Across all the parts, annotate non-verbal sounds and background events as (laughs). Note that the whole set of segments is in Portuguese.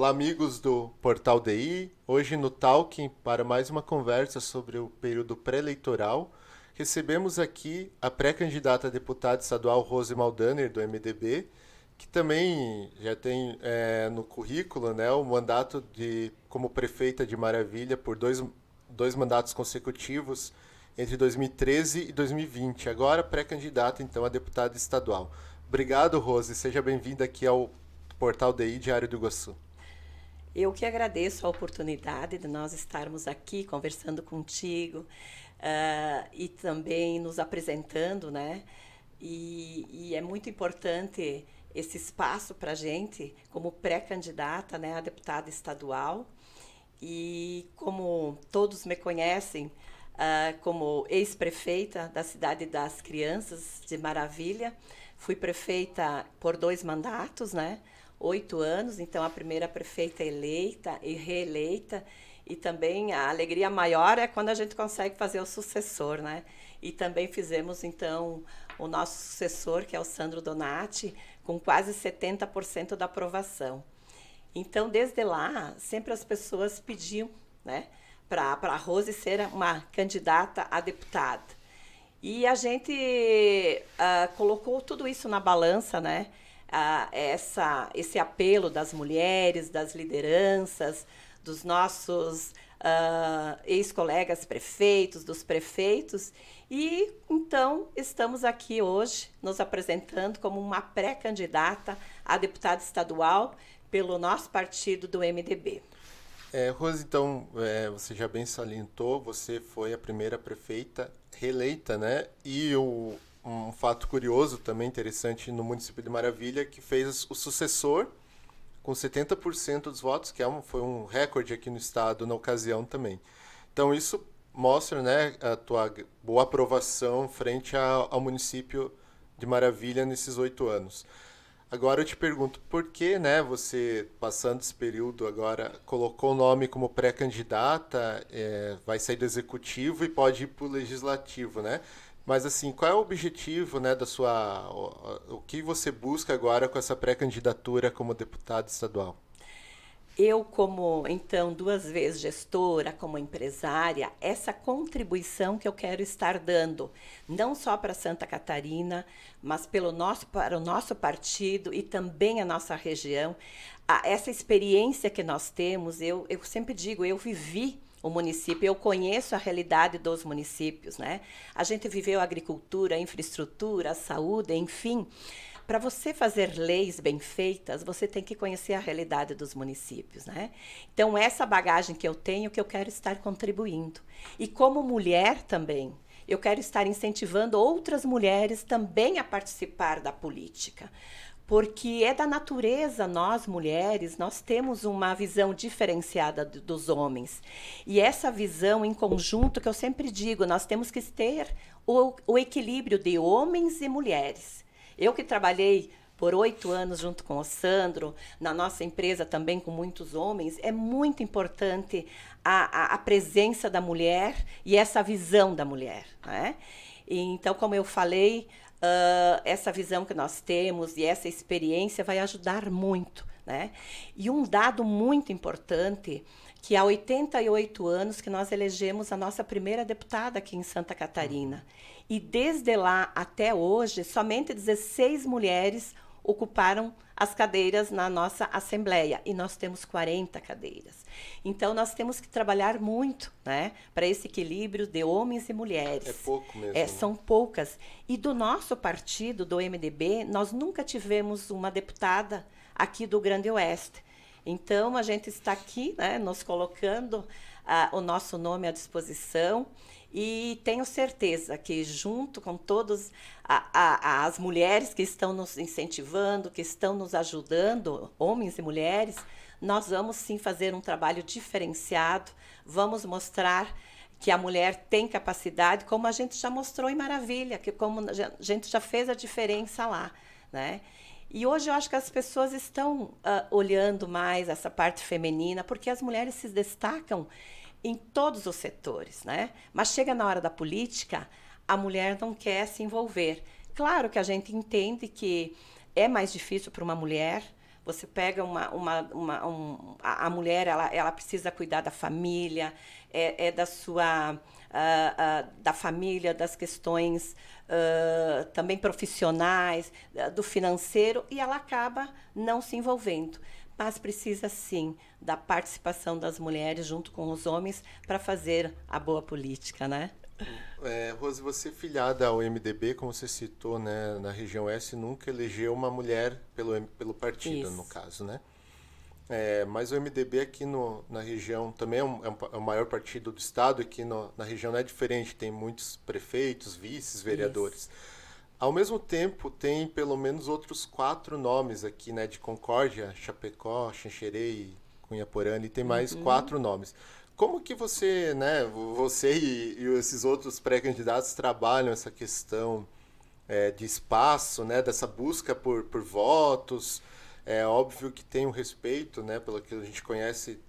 Olá, amigos do Portal DI. Hoje no Talking, para mais uma conversa sobre o período pré-eleitoral, recebemos aqui a pré-candidata a deputada estadual Rose Maldaner, do MDB, que também já tem é, no currículo né, o mandato de como prefeita de Maravilha por dois, dois mandatos consecutivos entre 2013 e 2020. Agora pré-candidata, então, a deputada estadual. Obrigado, Rose. Seja bem-vinda aqui ao Portal DI Diário do Iguaçu. Eu que agradeço a oportunidade de nós estarmos aqui conversando contigo uh, e também nos apresentando, né? E, e é muito importante esse espaço para a gente, como pré-candidata né, a deputada estadual. E como todos me conhecem uh, como ex-prefeita da cidade das crianças de Maravilha, fui prefeita por dois mandatos, né? oito anos, então a primeira prefeita eleita e reeleita. E também a alegria maior é quando a gente consegue fazer o sucessor, né? E também fizemos, então, o nosso sucessor, que é o Sandro Donati, com quase 70% da aprovação. Então, desde lá, sempre as pessoas pediam, né? Para a Rose ser uma candidata a deputada. E a gente uh, colocou tudo isso na balança, né? ah, essa, esse apelo das mulheres, das lideranças, dos nossos ah, ex-colegas prefeitos, dos prefeitos. E então estamos aqui hoje nos apresentando como uma pré-candidata a deputada estadual pelo nosso partido do MDB. É, Rose, então, é, você já bem salientou, você foi a primeira prefeita reeleita, né? E o, um fato curioso também interessante no município de Maravilha que fez o sucessor com 70% dos votos, que é um, foi um recorde aqui no estado na ocasião também. Então isso mostra, né, a tua boa aprovação frente ao, ao município de Maravilha nesses oito anos. Agora eu te pergunto, por que, né, você passando esse período agora colocou o nome como pré-candidata, é, vai sair do executivo e pode ir para o legislativo, né? Mas assim, qual é o objetivo, né, da sua o, o que você busca agora com essa pré-candidatura como deputado estadual? Eu, como então duas vezes gestora, como empresária, essa contribuição que eu quero estar dando, não só para Santa Catarina, mas pelo nosso, para o nosso partido e também a nossa região, a, essa experiência que nós temos, eu, eu sempre digo, eu vivi o município, eu conheço a realidade dos municípios, né? A gente viveu agricultura, infraestrutura, saúde, enfim. Para você fazer leis bem feitas, você tem que conhecer a realidade dos municípios, né? Então, essa bagagem que eu tenho, que eu quero estar contribuindo. E como mulher também, eu quero estar incentivando outras mulheres também a participar da política porque é da natureza nós mulheres, nós temos uma visão diferenciada dos homens. E essa visão em conjunto que eu sempre digo, nós temos que ter o, o equilíbrio de homens e mulheres. Eu que trabalhei por oito anos junto com o Sandro, na nossa empresa também com muitos homens, é muito importante a, a, a presença da mulher e essa visão da mulher. Né? E, então, como eu falei, uh, essa visão que nós temos e essa experiência vai ajudar muito. Né? E um dado muito importante que há 88 anos que nós elegemos a nossa primeira deputada aqui em Santa Catarina. E desde lá até hoje, somente 16 mulheres ocuparam as cadeiras na nossa Assembleia e nós temos 40 cadeiras. Então, nós temos que trabalhar muito né, para esse equilíbrio de homens e mulheres. É pouco mesmo. É, né? são poucas. E do nosso partido, do MDB, nós nunca tivemos uma deputada aqui do Grande Oeste. Então, a gente está aqui, né, nos colocando ah, o nosso nome à disposição e tenho certeza que, junto com todas as mulheres que estão nos incentivando, que estão nos ajudando, homens e mulheres, nós vamos sim fazer um trabalho diferenciado, vamos mostrar que a mulher tem capacidade, como a gente já mostrou em Maravilha, que como a gente já fez a diferença lá, né? E hoje eu acho que as pessoas estão uh, olhando mais essa parte feminina, porque as mulheres se destacam em todos os setores, né? Mas chega na hora da política, a mulher não quer se envolver. Claro que a gente entende que é mais difícil para uma mulher você pega uma, uma, uma um, a, a mulher, ela, ela precisa cuidar da família, é, é da sua uh, uh, da família, das questões uh, também profissionais, do financeiro e ela acaba não se envolvendo. Mas precisa sim da participação das mulheres junto com os homens para fazer a boa política, né? É, Rose, você é filiada ao MDB, como você citou, né, na região S, nunca elegeu uma mulher pelo, pelo partido, Isso. no caso, né? É, mas o MDB aqui no, na região também é, um, é, é o maior partido do estado, aqui no, na região não é diferente, tem muitos prefeitos, vices, vereadores. Isso. Ao mesmo tempo, tem pelo menos outros quatro nomes aqui, né, de Concórdia, Chapecó, Xanxerê e e tem mais uhum. quatro nomes. Como que você, né, você e, e esses outros pré-candidatos trabalham essa questão é, de espaço, né, dessa busca por, por votos? É óbvio que tem um respeito, né, pelo que a gente conhece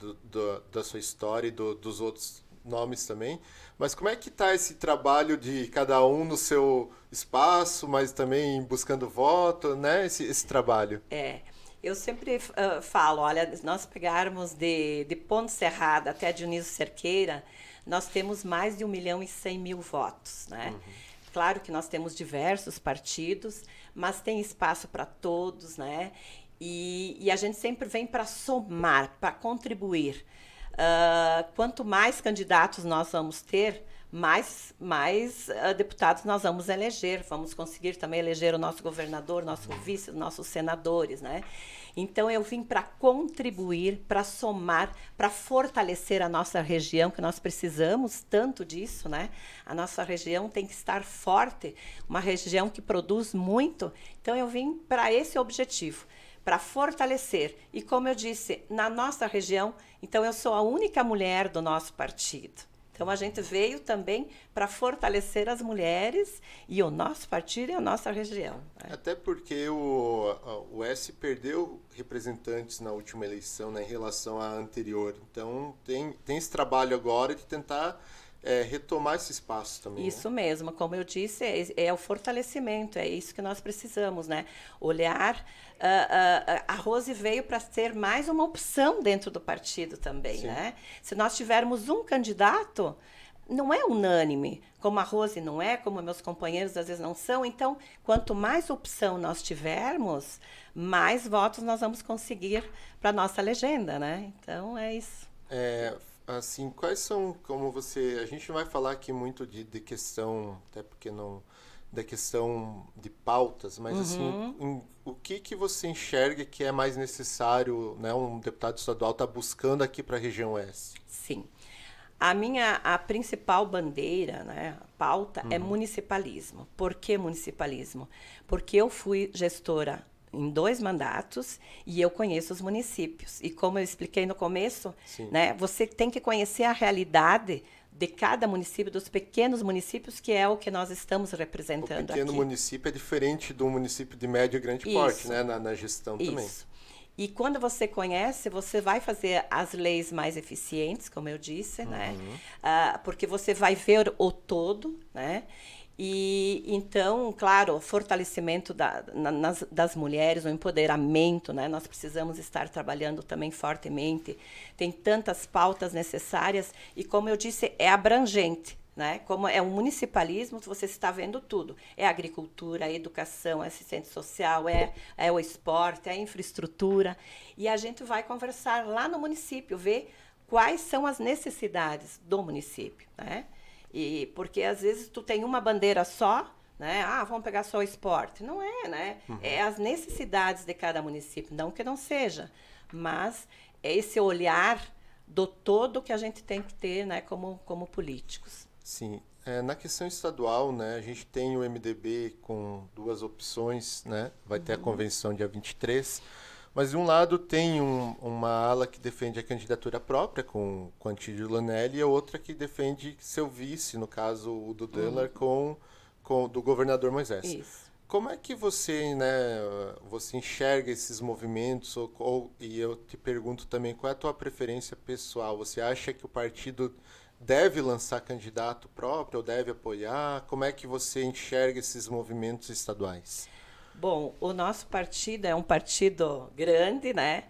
do, do, da sua história e do, dos outros nomes também. Mas como é que está esse trabalho de cada um no seu espaço, mas também buscando voto, né? Esse, esse trabalho. É. Eu sempre uh, falo, olha, nós pegarmos de, de Ponte Serrada até Dionísio Cerqueira, nós temos mais de 1 milhão e 100 mil votos, né? Uhum. Claro que nós temos diversos partidos, mas tem espaço para todos, né? E, e, a gente sempre vem para somar, para contribuir. Uh, quanto mais candidatos nós vamos ter, mais, mais uh, deputados nós vamos eleger, vamos conseguir também eleger o nosso governador, nosso vice, nossos senadores, né? Então eu vim para contribuir, para somar, para fortalecer a nossa região, que nós precisamos tanto disso, né? A nossa região tem que estar forte, uma região que produz muito. Então eu vim para esse objetivo, para fortalecer. E como eu disse, na nossa região, então eu sou a única mulher do nosso partido. Então a gente veio também para fortalecer as mulheres e o nosso partido e a nossa região. Né? Até porque o, o S perdeu representantes na última eleição né, em relação à anterior. Então tem, tem esse trabalho agora de tentar é, retomar esse espaço também. Né? Isso né? mesmo, como eu disse, é, é, é, o fortalecimento, é isso que nós precisamos, né? Olhar. Uh, uh, a Rose veio para ser mais uma opção dentro do partido também, Sim. né? Se nós tivermos um candidato, não é unânime, como a Rose não é, como meus companheiros às vezes não são. Então, quanto mais opção nós tivermos, mais votos nós vamos conseguir para nossa legenda, né? Então é isso. É, Assim, quais são, como você, a gente vai falar aqui muito de, de questão, até porque não da questão de pautas, mas assim, uhum. assim, em, o que que você enxerga que é mais necessário, né, um deputado estadual tá buscando aqui para a região oeste? Sim. A minha a principal bandeira, né, pauta é uhum. é municipalismo. Por que municipalismo? Porque eu fui gestora em dois mandatos e eu conheço os municípios. E como eu expliquei no começo, né, você tem que conhecer a realidade de cada município, dos pequenos municípios, que é o que nós estamos representando aqui. O pequeno aqui. município é diferente do município de médio e grande Isso. porte, né, na, na gestão Isso. também. E quando você conhece, você vai fazer as leis mais eficientes, como eu disse, né? uhum. né? porque você vai ver o todo, né? E então, claro, fortalecimento da, na, nas, das mulheres, o empoderamento, né? Nós precisamos estar trabalhando também fortemente. Tem tantas pautas necessárias e, como eu disse, é abrangente. Né? Como é um municipalismo, você está vendo tudo. É agricultura, é educação, é assistente social, é, é o esporte, é a infraestrutura. E a gente vai conversar lá no município, ver quais são as necessidades do município. Né? E porque às vezes tu tem uma bandeira só, né? Ah, vamos pegar só o esporte. Não é, né? Uhum. É as necessidades de cada município, não que não seja, mas é esse olhar do todo que a gente tem que ter, né, como como políticos. Sim. É, na questão estadual, né, a gente tem o MDB com duas opções, né? Vai uhum. ter a uhum. convenção dia 23. Mas de um lado tem um, uma ala que defende a candidatura própria com, com Antídio Lanelli e a outra que defende seu vice, no caso o do Dellar, uhum. com, com do governador Moisés. Isso. Como é que você, né, você enxerga esses movimentos? Ou, ou, e eu te pergunto também, qual é a tua preferência pessoal? Você acha que o partido deve lançar candidato próprio ou deve apoiar? Como é que você enxerga esses movimentos estaduais? Bom, o nosso partido é um partido grande, né?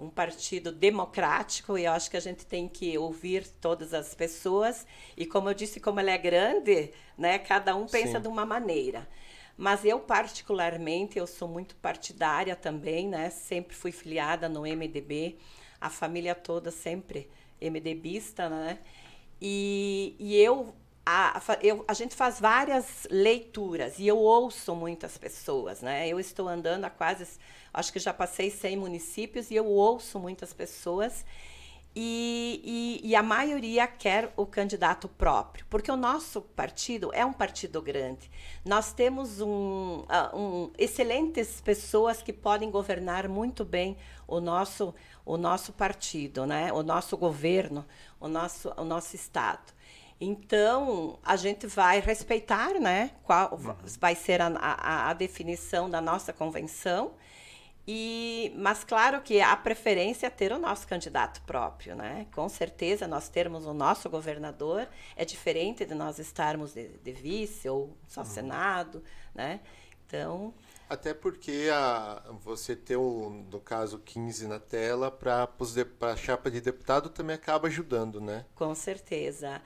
Um partido democrático e eu acho que a gente tem que ouvir todas as pessoas. E como eu disse, como ele é grande, né? Cada um pensa Sim. de uma maneira. Mas eu particularmente, eu sou muito partidária também, né? Sempre fui filiada no MDB, a família toda sempre MDBista, né? E, e eu a, eu, a gente faz várias leituras e eu ouço muitas pessoas, né? Eu estou andando há quase, acho que já passei 100 municípios e eu ouço muitas pessoas e, e, e, a maioria quer o candidato próprio, porque o nosso partido é um partido grande. Nós temos um, ah, um, excelentes pessoas que podem governar muito bem o nosso, o nosso partido, né? o nosso governo, o nosso, o nosso Estado. Então, a gente vai respeitar né, qual uhum. vai ser a, a, a definição da nossa convenção. E, mas claro que a preferência é ter o nosso candidato próprio, né? Com certeza nós termos o nosso governador é diferente de nós estarmos de, de vice ou só uhum. senado, né? Então até porque a, você ter um, no caso 15 na tela para a chapa de deputado também acaba ajudando, né? Com certeza.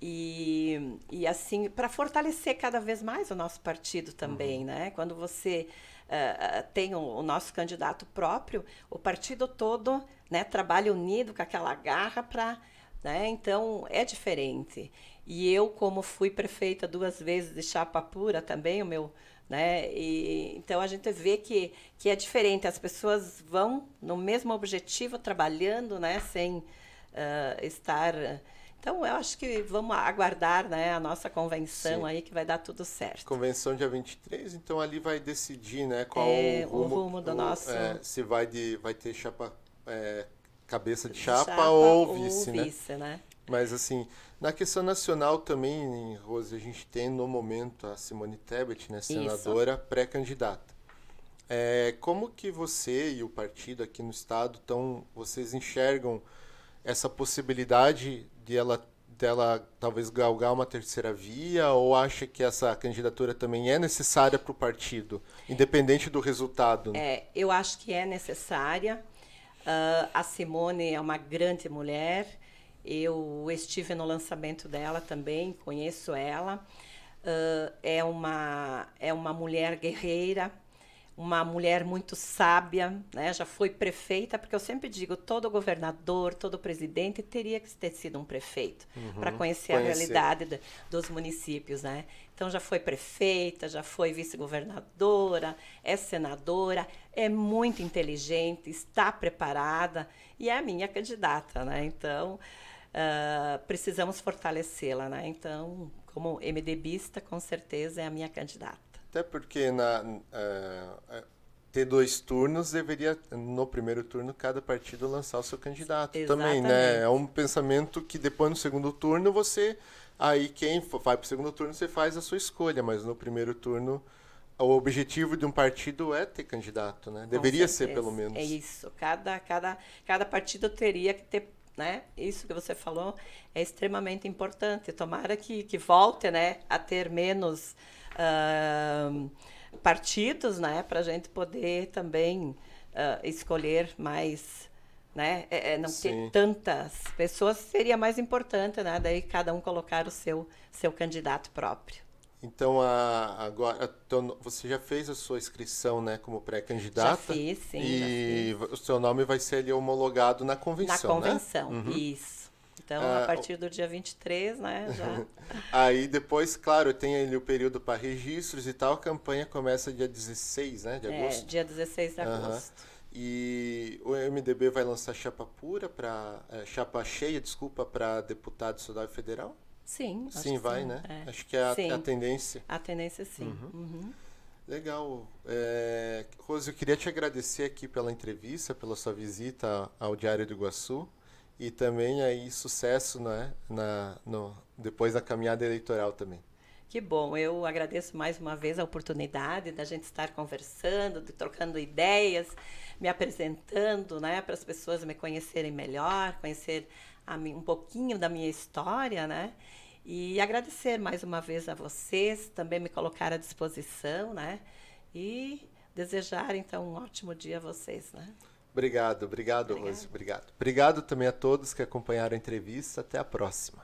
E, e assim, para fortalecer cada vez mais o nosso partido também, uhum. né? Quando você uh, tem o, o nosso candidato próprio, o partido todo né, trabalha unido com aquela garra para. Né? Então, é diferente. E eu, como fui prefeita duas vezes de Chapa Pura também, o meu né? E, então a gente vê que, que é diferente, as pessoas vão no mesmo objetivo trabalhando, né? Sem uh, estar então, eu acho que vamos aguardar né, a nossa convenção Sim. aí, que vai dar tudo certo. Convenção dia 23, então ali vai decidir né, qual é, o, rumo, o rumo do o, nosso... É, se vai, de, vai ter chapa, é, cabeça de chapa, chapa ou, ou vice, né? vice, né? Mas, assim, na questão nacional também, Rose, a gente tem no momento a Simone Tebet, né, senadora pré-candidata. É, como que você e o partido aqui no estado, estão? vocês enxergam essa possibilidade de ela dela talvez galgar uma terceira via ou acha que essa candidatura também é necessária para o partido, independente do resultado? É, eu acho que é necessária. Uh, a Simone é uma grande mulher. Eu estive no lançamento dela também, conheço ela. Uh, é uma é uma mulher guerreira, uma mulher muito sábia, né? já foi prefeita, porque eu sempre digo, todo governador, todo presidente teria que ter sido um prefeito uhum, para conhecer, conhecer, a realidade de, dos municípios, né? Então já foi prefeita, já foi vice-governadora, é senadora, é muito inteligente, está preparada e é a minha candidata, né? Então uh, precisamos fortalecê-la, né? Então como MDBista com certeza é a minha candidata. Até porque na, uh, ter dois turnos deveria, no primeiro turno, cada partido lançar o seu candidato Exatamente. também, né? É um pensamento que depois no segundo turno você. Aí quem vai para o segundo turno você faz a sua escolha, mas no primeiro turno o objetivo de um partido é ter candidato, né? Deveria ser, pelo menos. É isso. Cada, cada, cada partido teria que ter, né? Isso que você falou é extremamente importante. Tomara que, que volte, né, a ter menos uh, partidos, né, para a gente poder também uh, escolher mais, né, é, é não Sim. ter tantas pessoas seria mais importante, né, daí cada um colocar o seu seu candidato próprio. Então, a, agora, você já fez a sua inscrição né, como pré-candidata? Já fiz, sim. E já fiz. o seu nome vai ser ali homologado na convenção, Na convenção, né? uhum. isso. Então, ah, a partir do dia 23, né? (laughs) Já... aí depois, claro, tem ali o período para registros e tal. A campanha começa dia 16, né? De é, agosto. É, dia 16 de agosto. Uhum. E o MDB vai lançar chapa pura para é, chapa cheia, desculpa, para deputado estadual federal? Sim. Sim, vai, sim. né? É. Acho que é a, a, tendência. A tendência, sim. Uhum. Uhum. Legal. É, Rose, eu queria te agradecer aqui pela entrevista, pela sua visita ao Diário do Iguaçu e também aí sucesso né, na, no, depois da caminhada eleitoral também. Que bom, eu agradeço mais uma vez a oportunidade da gente estar conversando, de, trocando ideias, me apresentando, né, para as pessoas me conhecerem melhor, conhecer a, um pouquinho da minha história, né? E agradecer mais uma vez a vocês, também me colocar à disposição, né? E desejar então um ótimo dia a vocês, né? Obrigado, obrigado, Obrigada. Rose. Obrigado. Obrigado também a todos que acompanharam a entrevista. Até a próxima.